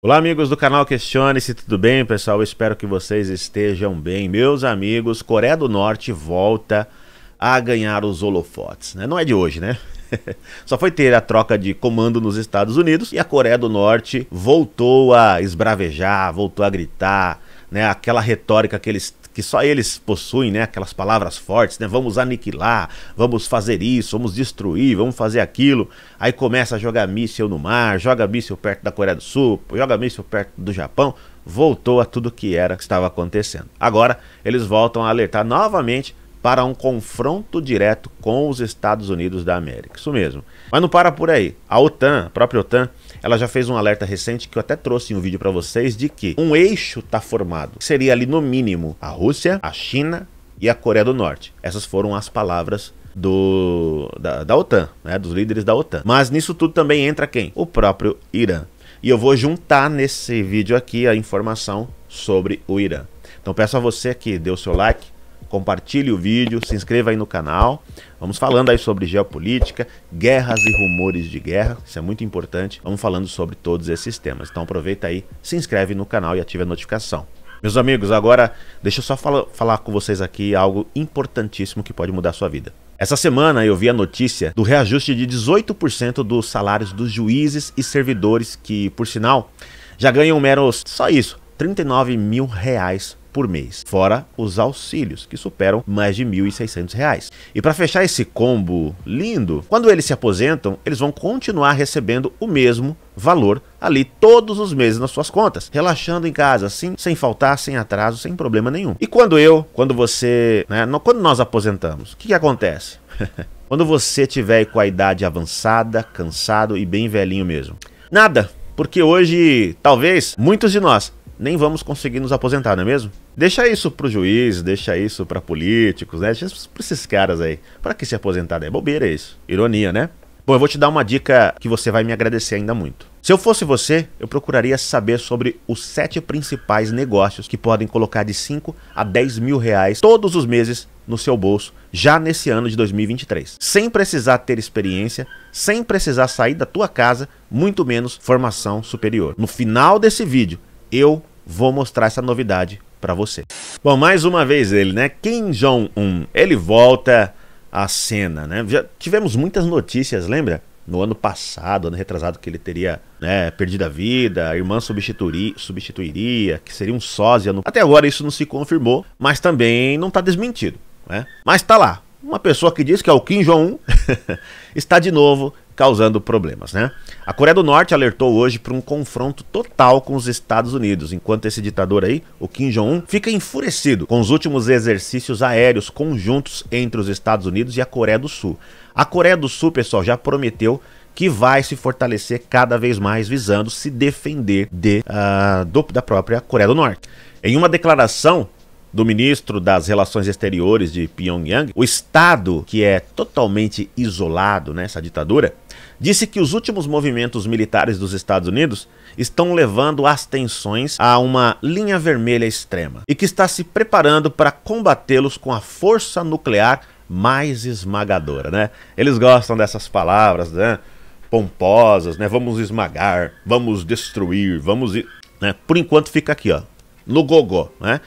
Olá, amigos do canal Questione-se, tudo bem, pessoal? espero que vocês estejam bem. Meus amigos, Coreia do Norte volta a ganhar os holofotes, né? Não é de hoje, né? Só foi ter a troca de comando nos Estados Unidos e a Coreia do Norte voltou a esbravejar, voltou a gritar, né? Aquela retórica que eles que só eles possuem, né? Aquelas palavras fortes, né? Vamos aniquilar, vamos fazer isso, vamos destruir, vamos fazer aquilo. Aí começa a jogar míssil no mar, joga míssil perto da Coreia do Sul, joga míssil perto do Japão. Voltou a tudo que era que estava acontecendo. Agora eles voltam a alertar novamente para um confronto direto com os Estados Unidos da América. Isso mesmo. Mas não para por aí. A OTAN, a própria OTAN, ela já fez um alerta recente que eu até trouxe em um vídeo para vocês de que um eixo está formado. Seria ali no mínimo a Rússia, a China e a Coreia do Norte. Essas foram as palavras do da, da OTAN, né, dos líderes da OTAN. Mas nisso tudo também entra quem? O próprio Irã. E eu vou juntar nesse vídeo aqui a informação sobre o Irã. Então peço a você que dê o seu like, compartilhe o vídeo, se inscreva aí no canal. Vamos falando aí sobre geopolítica, guerras e rumores de guerra, isso é muito importante. Vamos falando sobre todos esses temas. Então aproveita aí, se inscreve no canal e ative a notificação. Meus amigos, agora deixa eu só fala, falar com vocês aqui algo importantíssimo que pode mudar a sua vida. Essa semana eu vi a notícia do reajuste de 18% dos salários dos juízes e servidores que, por sinal, já ganham meros só isso, 39 mil reais por mês, fora os auxílios, que superam mais de R$ 1.600. E para fechar esse combo lindo, quando eles se aposentam, eles vão continuar recebendo o mesmo valor ali todos os meses nas suas contas, relaxando em casa, assim, sem faltar, sem atraso, sem problema nenhum. E quando eu, quando você, né, quando nós aposentamos, o que, que acontece? quando você tiver com a idade avançada, cansado e bem velhinho mesmo. Nada, porque hoje, talvez, muitos de nós nem vamos conseguir nos aposentar, não é mesmo? Deixa isso pro juiz, deixa isso para políticos, né? Deixa isso pra esses caras aí. Para que se aposentar, né? é Bobeira isso. Ironia, né? Bom, eu vou te dar uma dica que você vai me agradecer ainda muito. Se eu fosse você, eu procuraria saber sobre os sete principais negócios que podem colocar de 5 a 10 mil reais todos os meses no seu bolso já nesse ano de 2023. Sem precisar ter experiência, sem precisar sair da tua casa, muito menos formação superior. No final desse vídeo, eu vou mostrar essa novidade para você. Bom, mais uma vez ele, né? Kim Jong-un, ele volta à cena, né? Já tivemos muitas notícias, lembra? No ano passado, ano retrasado, que ele teria né, perdido a vida, a irmã substituiria, que seria um sósia. No... Até agora isso não se confirmou, mas também não está desmentido. Né? Mas está lá, uma pessoa que diz que é o Kim Jong-un, está de novo causando problemas, né? A Coreia do Norte alertou hoje para um confronto total com os Estados Unidos, enquanto esse ditador aí, o Kim Jong-un, fica enfurecido com os últimos exercícios aéreos conjuntos entre os Estados Unidos e a Coreia do Sul. A Coreia do Sul, pessoal, já prometeu que vai se fortalecer cada vez mais visando se defender de, uh, do, da própria Coreia do Norte. Em uma declaração do ministro das Relações Exteriores de Pyongyang, o Estado, que é totalmente isolado nessa ditadura, disse que os últimos movimentos militares dos Estados Unidos estão levando as tensões a uma linha vermelha extrema e que está se preparando para combatê-los com a força nuclear mais esmagadora, né? Eles gostam dessas palavras, né? Pomposas, né? Vamos esmagar, vamos destruir, vamos. Né? Por enquanto fica aqui, ó, no gogó, né?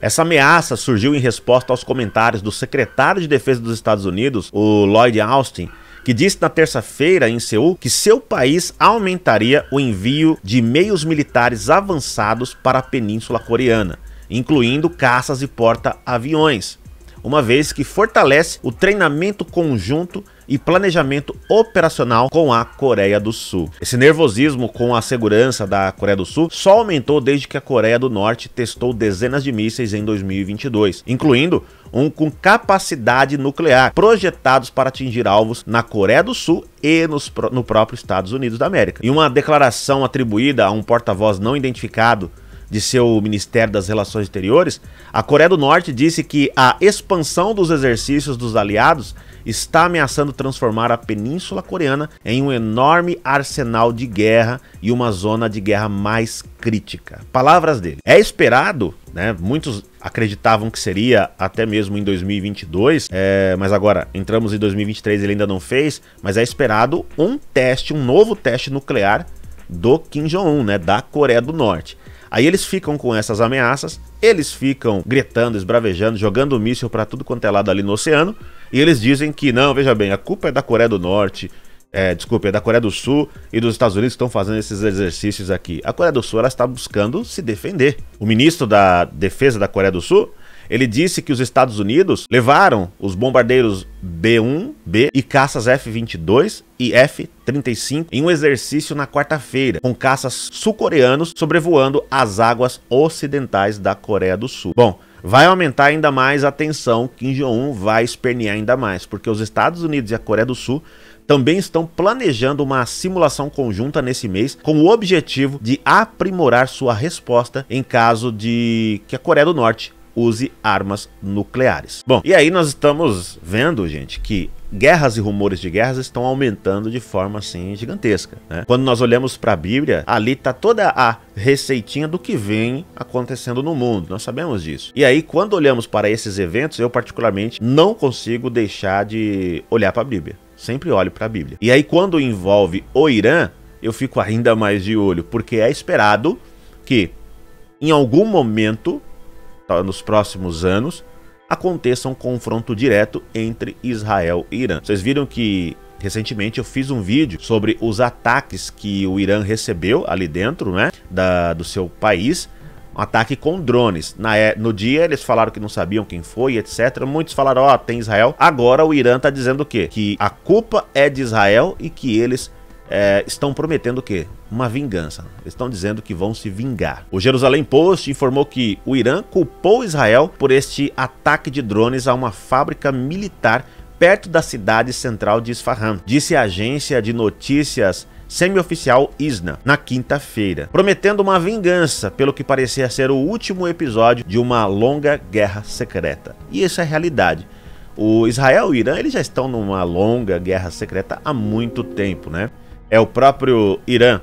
Essa ameaça surgiu em resposta aos comentários do secretário de Defesa dos Estados Unidos, o Lloyd Austin, que disse na terça-feira em Seul que seu país aumentaria o envio de meios militares avançados para a Península Coreana, incluindo caças e porta-aviões, uma vez que fortalece o treinamento conjunto e planejamento operacional com a Coreia do Sul. Esse nervosismo com a segurança da Coreia do Sul só aumentou desde que a Coreia do Norte testou dezenas de mísseis em 2022, incluindo um com capacidade nuclear, projetados para atingir alvos na Coreia do Sul e nos, no próprio Estados Unidos da América. Em uma declaração atribuída a um porta-voz não identificado de seu Ministério das Relações Exteriores, a Coreia do Norte disse que a expansão dos exercícios dos aliados está ameaçando transformar a Península Coreana em um enorme arsenal de guerra e uma zona de guerra mais crítica. Palavras dele. É esperado, né? Muitos acreditavam que seria até mesmo em 2022, é, mas agora entramos em 2023, ele ainda não fez, mas é esperado um teste, um novo teste nuclear do Kim Jong-un, né, da Coreia do Norte. Aí eles ficam com essas ameaças, eles ficam gritando, esbravejando, jogando míssil para tudo quanto é lado ali no oceano, e eles dizem que não, veja bem, a culpa é da Coreia do Norte, é, desculpa, é da Coreia do Sul e dos Estados Unidos que estão fazendo esses exercícios aqui. A Coreia do Sul ela está buscando se defender. O ministro da Defesa da Coreia do Sul ele disse que os Estados Unidos levaram os bombardeiros B-1B e caças F-22 e F-35 em um exercício na quarta-feira, com caças sul-coreanos sobrevoando as águas ocidentais da Coreia do Sul. Bom, vai aumentar ainda mais a tensão, Kim Jong-un vai espernear ainda mais, porque os Estados Unidos e a Coreia do Sul também estão planejando uma simulação conjunta nesse mês com o objetivo de aprimorar sua resposta em caso de que a Coreia do Norte use armas nucleares. Bom, e aí nós estamos vendo, gente, que guerras e rumores de guerras estão aumentando de forma assim gigantesca. Né? Quando nós olhamos para a Bíblia, ali está toda a receitinha do que vem acontecendo no mundo. Nós sabemos disso. E aí, quando olhamos para esses eventos, eu particularmente não consigo deixar de olhar para a Bíblia. Sempre olho para a Bíblia. E aí, quando envolve o Irã, eu fico ainda mais de olho, porque é esperado que em algum momento nos próximos anos aconteça um confronto direto entre Israel e Irã. Vocês viram que recentemente eu fiz um vídeo sobre os ataques que o Irã recebeu ali dentro, né, da, do seu país, um ataque com drones. Na, é, no dia eles falaram que não sabiam quem foi, etc. Muitos falaram, ó, oh, tem Israel. Agora o Irã tá dizendo o quê? Que a culpa é de Israel e que eles é, estão prometendo o quê? Uma vingança. Estão dizendo que vão se vingar. O Jerusalém Post informou que o Irã culpou Israel por este ataque de drones a uma fábrica militar perto da cidade central de Isfahan, disse a agência de notícias semioficial Isna na quinta-feira, prometendo uma vingança pelo que parecia ser o último episódio de uma longa guerra secreta. E isso é realidade. O Israel e o Irã eles já estão numa longa guerra secreta há muito tempo, né? é o próprio Irã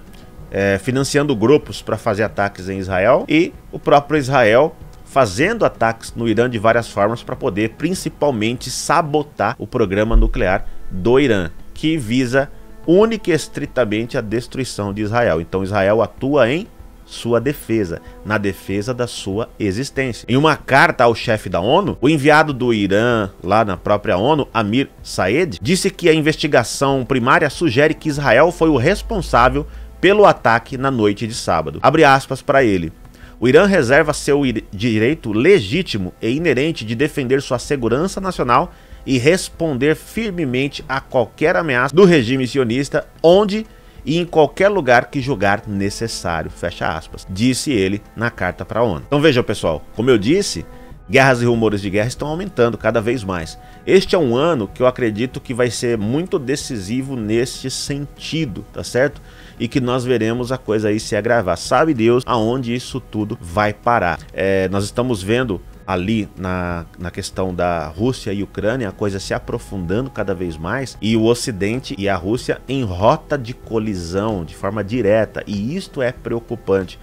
é, financiando grupos para fazer ataques em Israel e o próprio Israel fazendo ataques no Irã de várias formas para poder principalmente sabotar o programa nuclear do Irã, que visa única e estritamente a destruição de Israel. Então Israel atua em sua defesa, na defesa da sua existência. Em uma carta ao chefe da ONU, o enviado do Irã, lá na própria ONU, Amir Saeed, disse que a investigação primária sugere que Israel foi o responsável pelo ataque na noite de sábado. Abre aspas para ele. O Irã reserva seu direito legítimo e inerente de defender sua segurança nacional e responder firmemente a qualquer ameaça do regime sionista, onde e em qualquer lugar que julgar necessário, fecha aspas, disse ele na carta para a ONU. Então vejam, pessoal, como eu disse, guerras e rumores de guerra estão aumentando cada vez mais. Este é um ano que eu acredito que vai ser muito decisivo neste sentido, tá certo? E que nós veremos a coisa aí se agravar. Sabe Deus aonde isso tudo vai parar. É, nós estamos vendo ali na, na questão da Rússia e Ucrânia, a coisa se aprofundando cada vez mais e o Ocidente e a Rússia em rota de colisão de forma direta, e isto é preocupante.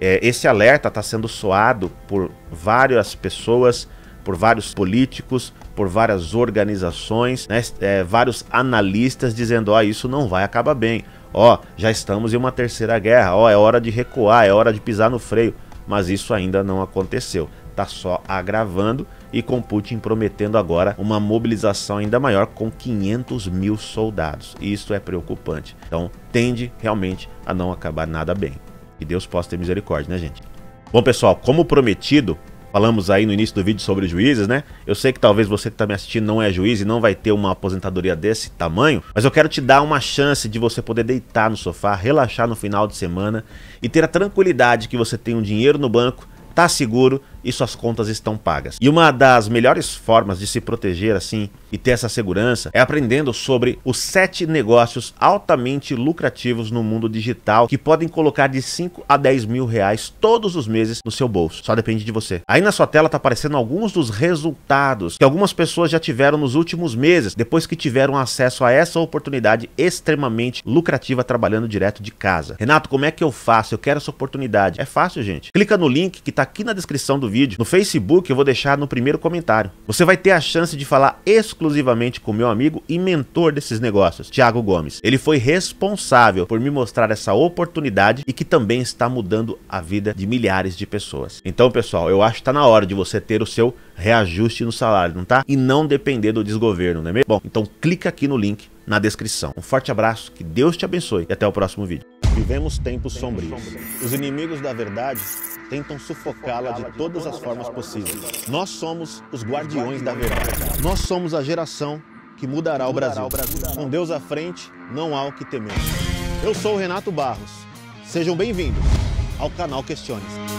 É, esse alerta está sendo soado por várias pessoas, por vários políticos, por várias organizações, né, é, vários analistas dizendo: ó, oh, isso não vai acabar bem, ó, oh, já estamos em uma terceira guerra, ó, oh, é hora de recuar, é hora de pisar no freio. Mas isso ainda não aconteceu está só agravando e com Putin prometendo agora uma mobilização ainda maior com 500 mil soldados. E isso é preocupante. Então tende realmente a não acabar nada bem. Que Deus possa ter misericórdia, né, gente? Bom, pessoal, como prometido, falamos aí no início do vídeo sobre juízes, né? Eu sei que talvez você que está me assistindo não é juiz e não vai ter uma aposentadoria desse tamanho, mas eu quero te dar uma chance de você poder deitar no sofá, relaxar no final de semana e ter a tranquilidade que você tem um dinheiro no banco, tá seguro e suas contas estão pagas. E uma das melhores formas de se proteger assim e ter essa segurança é aprendendo sobre os sete negócios altamente lucrativos no mundo digital que podem colocar de 5 a 10 mil reais todos os meses no seu bolso. Só depende de você. Aí na sua tela tá aparecendo alguns dos resultados que algumas pessoas já tiveram nos últimos meses, depois que tiveram acesso a essa oportunidade extremamente lucrativa trabalhando direto de casa. Renato, como é que eu faço? Eu quero essa oportunidade. É fácil, gente. Clica no link que tá aqui na descrição do vídeo no Facebook, eu vou deixar no primeiro comentário. Você vai ter a chance de falar exclusivamente com meu amigo e mentor desses negócios, Thiago Gomes. Ele foi responsável por me mostrar essa oportunidade e que também está mudando a vida de milhares de pessoas. Então, pessoal, eu acho que está na hora de você ter o seu reajuste no salário, não tá? E não depender do desgoverno, não é mesmo? Bom, então clica aqui no link na descrição. Um forte abraço, que Deus te abençoe e até o próximo vídeo. Vivemos tempos, tempos sombrios. sombrios. Os inimigos da verdade tentam sufocá-la de todas as formas possíveis. Nós somos os guardiões da verdade. Nós somos a geração que mudará o Brasil. Com Deus à frente, não há o que temer. Eu sou o Renato Barros. Sejam bem-vindos ao canal Questões.